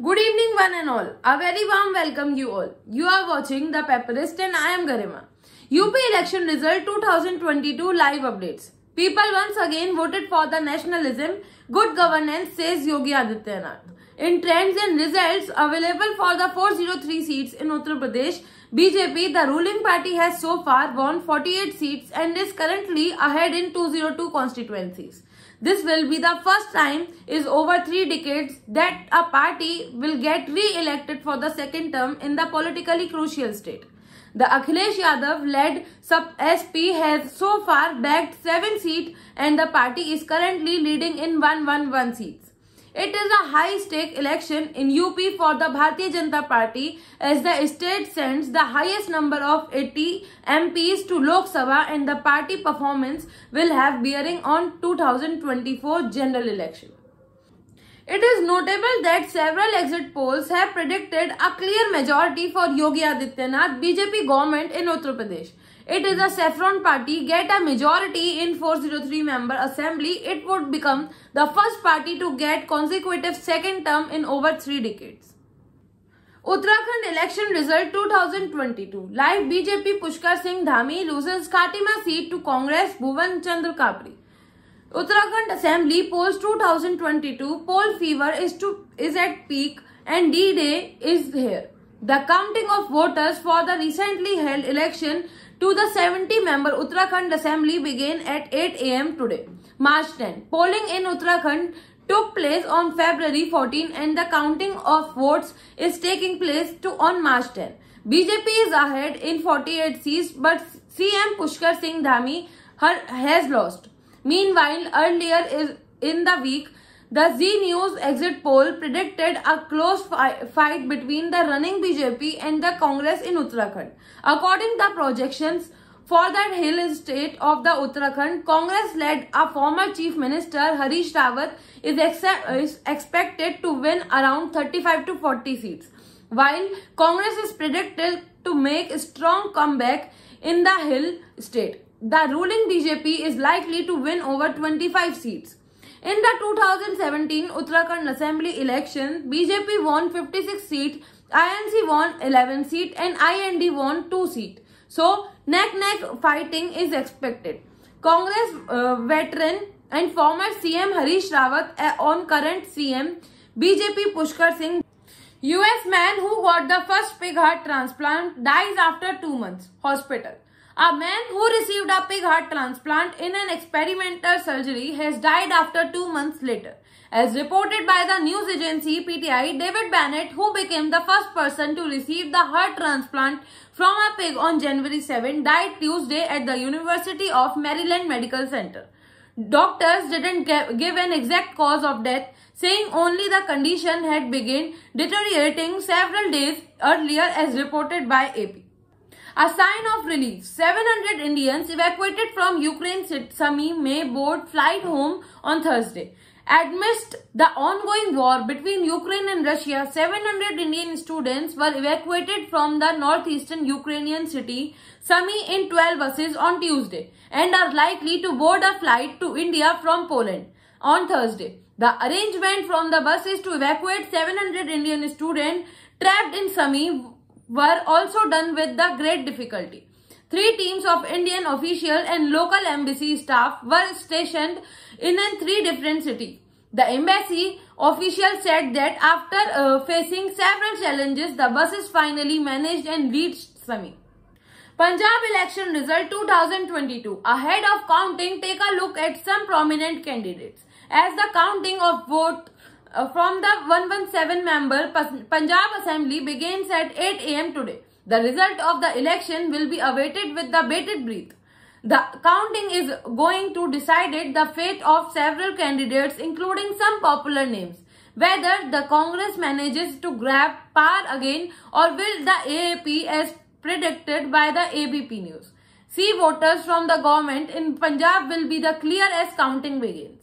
Good evening one and all. A very warm welcome you all. You are watching The Pepperist and I am Garima. UP election result 2022 live updates. People once again voted for the nationalism, good governance says Yogi Adityanath. In trends and results available for the 403 seats in Uttar Pradesh, BJP, the ruling party has so far won 48 seats and is currently ahead in 202 constituencies. This will be the first time is over three decades that a party will get re-elected for the second term in the politically crucial state. The Akhilesh Yadav led sub SP has so far bagged 7 seats and the party is currently leading in 111 seats. It is a high-stake election in UP for the Bharatiya Janata Party as the state sends the highest number of 80 MPs to Lok Sabha and the party performance will have bearing on 2024 general election. It is notable that several exit polls have predicted a clear majority for Yogi Adityanath BJP government in Uttar Pradesh it is a saffron party get a majority in 403 member assembly it would become the first party to get consecutive second term in over 3 decades Uttarakhand election result 2022 live BJP Pushkar Singh Dhami loses Katima seat to Congress Bhuvan Chandra Kabri Uttarakhand Assembly polls 2022 poll fever is to is at peak and D-Day is here. The counting of voters for the recently held election to the 70 member Uttarakhand Assembly began at 8 am today, March 10. Polling in Uttarakhand took place on February 14 and the counting of votes is taking place to on March 10. BJP is ahead in 48 seats but CM Pushkar Singh Dhami has lost. Meanwhile, earlier in the week, the Z News exit poll predicted a close fi fight between the running BJP and the Congress in Uttarakhand. According to the projections for that hill state of the Uttarakhand, Congress led a former Chief Minister Harish Rawat is, ex is expected to win around 35 to 40 seats, while Congress is predicted to make a strong comeback in the hill state. The ruling BJP is likely to win over 25 seats. In the 2017 Uttarakhand Assembly election, BJP won 56 seat, INC won 11 seat and IND won 2 seat. So, neck-neck fighting is expected. Congress uh, veteran and former CM Harish Rawat uh, on current CM BJP Pushkar Singh. US man who got the first pig heart transplant dies after 2 months. Hospital. A man who received a pig heart transplant in an experimental surgery has died after two months later. As reported by the news agency PTI, David Bennett, who became the first person to receive the heart transplant from a pig on January 7, died Tuesday at the University of Maryland Medical Center. Doctors didn't give an exact cause of death, saying only the condition had begun deteriorating several days earlier as reported by AP. A sign of relief. 700 Indians evacuated from Ukraine Sami May board flight home on Thursday. Amidst the ongoing war between Ukraine and Russia, 700 Indian students were evacuated from the northeastern Ukrainian city Sami in 12 buses on Tuesday and are likely to board a flight to India from Poland on Thursday. The arrangement from the buses to evacuate 700 Indian students trapped in Sami were also done with the great difficulty. Three teams of Indian official and local embassy staff were stationed in three different cities. The embassy official said that after uh, facing several challenges, the buses finally managed and reached Sami. Punjab election result 2022. Ahead of counting, take a look at some prominent candidates. As the counting of vote uh, from the 117 member Punjab Assembly begins at 8 am today. The result of the election will be awaited with the bated breath. The counting is going to decide the fate of several candidates including some popular names. Whether the Congress manages to grab power again or will the AAP as predicted by the ABP News. See voters from the government in Punjab will be the clear as counting begins.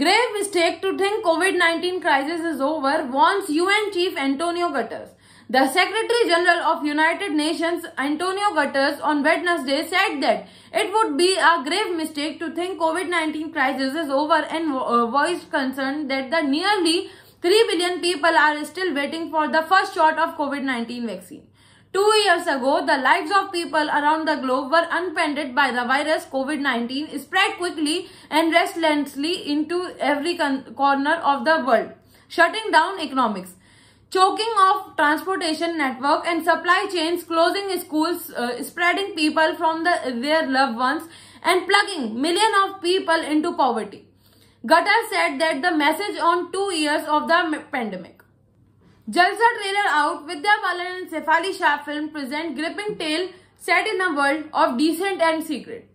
Grave mistake to think COVID-19 crisis is over, warns UN Chief Antonio Guterres. The Secretary General of United Nations Antonio Guterres on Wednesday said that it would be a grave mistake to think COVID-19 crisis is over and uh, voiced concern that the nearly 3 billion people are still waiting for the first shot of COVID-19 vaccine. Two years ago, the lives of people around the globe were upended by the virus COVID-19 spread quickly and relentlessly into every corner of the world, shutting down economics. Choking off transportation network and supply chains, closing schools, uh, spreading people from the, their loved ones and plugging millions of people into poverty. Gutter said that the message on two years of the pandemic. Jalsa trailer out, Vidya Balan and Sefali Shah film present gripping tale set in a world of decent and secret.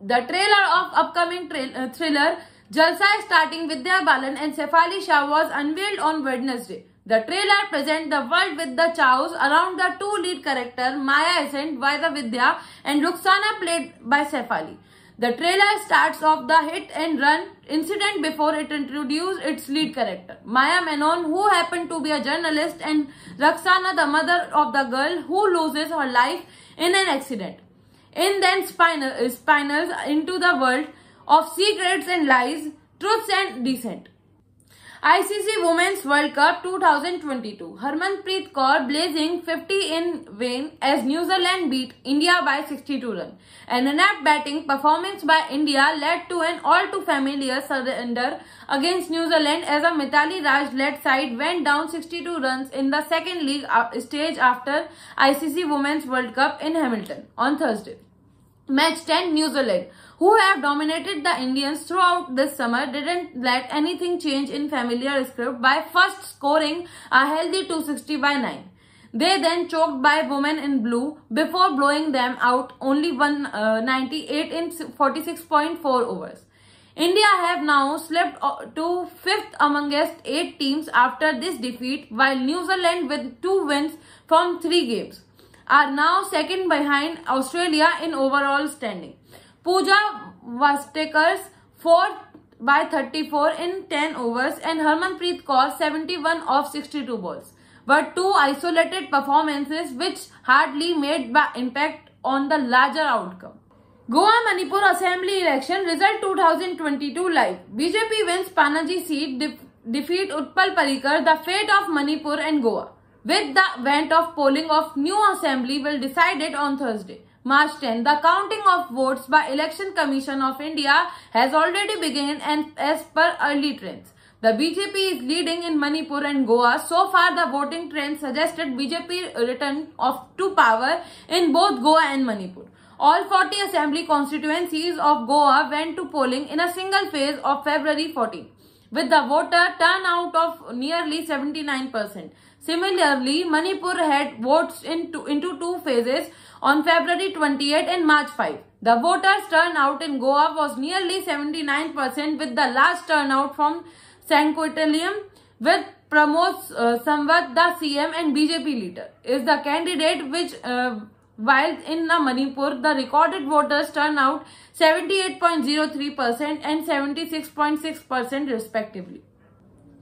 The trailer of upcoming tra uh, thriller Jalsa starting Vidya Balan and Sefali Shah was unveiled on Wednesday. The trailer presents the world with the chows around the two lead characters Maya Ascent by the Vidya and Luxana played by Sefali. The trailer starts off the hit and run incident before it introduces its lead character. Maya Menon, who happened to be a journalist, and Raksana, the mother of the girl who loses her life in an accident. In then spinal, spinals into the world of secrets and lies, truths and deceit. ICC Women's World Cup 2022. Harmanpreet Kaur blazing 50 in vain as New Zealand beat India by 62 runs. An inept batting performance by India led to an all too familiar surrender against New Zealand as a Mitali Raj led side went down 62 runs in the second league uh, stage after ICC Women's World Cup in Hamilton on Thursday. Match 10 New Zealand who have dominated the Indians throughout this summer didn't let anything change in familiar script by first scoring a healthy 260 by 9. They then choked by women in blue before blowing them out only 198 uh, in 46.4 overs. India have now slipped uh, to fifth amongst eight teams after this defeat while New Zealand with two wins from three games are now second behind Australia in overall standing. Pooja takers four by 34 in 10 overs and Harmanpreet Kaur 71 off 62 balls were two isolated performances which hardly made impact on the larger outcome. Goa Manipur Assembly Election Result 2022 Live BJP wins Panaji seat, de defeat Utpal Parikar, the fate of Manipur and Goa. With the event of polling of new assembly will decided on Thursday. March 10. The counting of votes by Election Commission of India has already begun and as per early trends. The BJP is leading in Manipur and Goa. So far, the voting trend suggested BJP return of to power in both Goa and Manipur. All 40 assembly constituencies of Goa went to polling in a single phase of February 14 with the voter turnout of nearly 79%. Similarly, Manipur had votes into, into two phases on February 28 and March 5. The voters' turnout in Goa was nearly 79% with the last turnout from Sanquitalium with Pramod uh, Samvat, the CM and BJP leader, is the candidate which uh, while in the Manipur, the recorded voters turn out 78.03% and 76.6% respectively.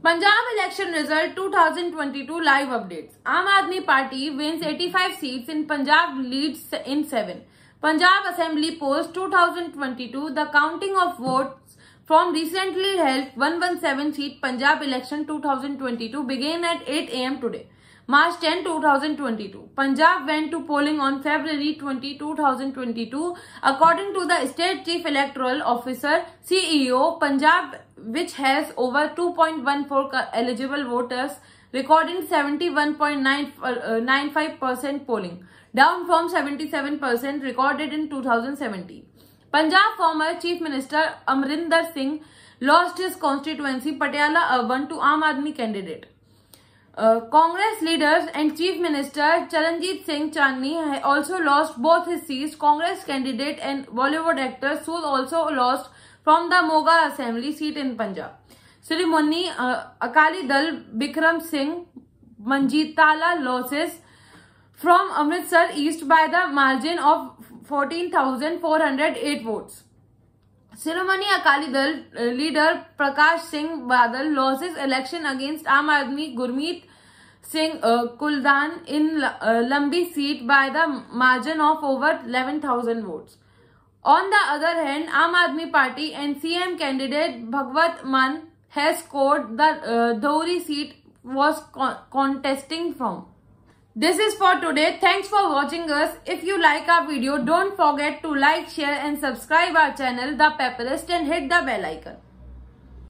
Punjab election result 2022 live updates. Aam Aadmi Party wins 85 seats in Punjab leads in 7. Punjab Assembly polls 2022 the counting of votes from recently held 117 seat Punjab election 2022 began at 8 am today. March 10, 2022. Punjab went to polling on February 20, 2022. According to the State Chief Electoral Officer, CEO, Punjab, which has over 2.14 eligible voters, recording 71.95% uh, polling, down from 77% recorded in 2017. Punjab former Chief Minister Amrinder Singh lost his constituency Patiala urban uh, to Aam Aadmi candidate. Uh, Congress leaders and Chief Minister Charanjit Singh Chandni also lost both his seats. Congress candidate and Bollywood actor Sood also lost from the Moga Assembly seat in Punjab. Sirimoni uh, Akali Dal Bikram Singh Manjit Thala losses from Amritsar East by the margin of 14,408 votes. Ceremony Akali Dal uh, leader Prakash Singh Badal loses election against Aam Gurmeet Singh uh, Kuldan in uh, Lambi seat by the margin of over 11,000 votes. On the other hand, Aam Aadmi Party and CM candidate Bhagwat Mann has scored the uh, seat was contesting from. This is for today. Thanks for watching us. If you like our video, don't forget to like, share and subscribe our channel The Paperist and hit the bell icon.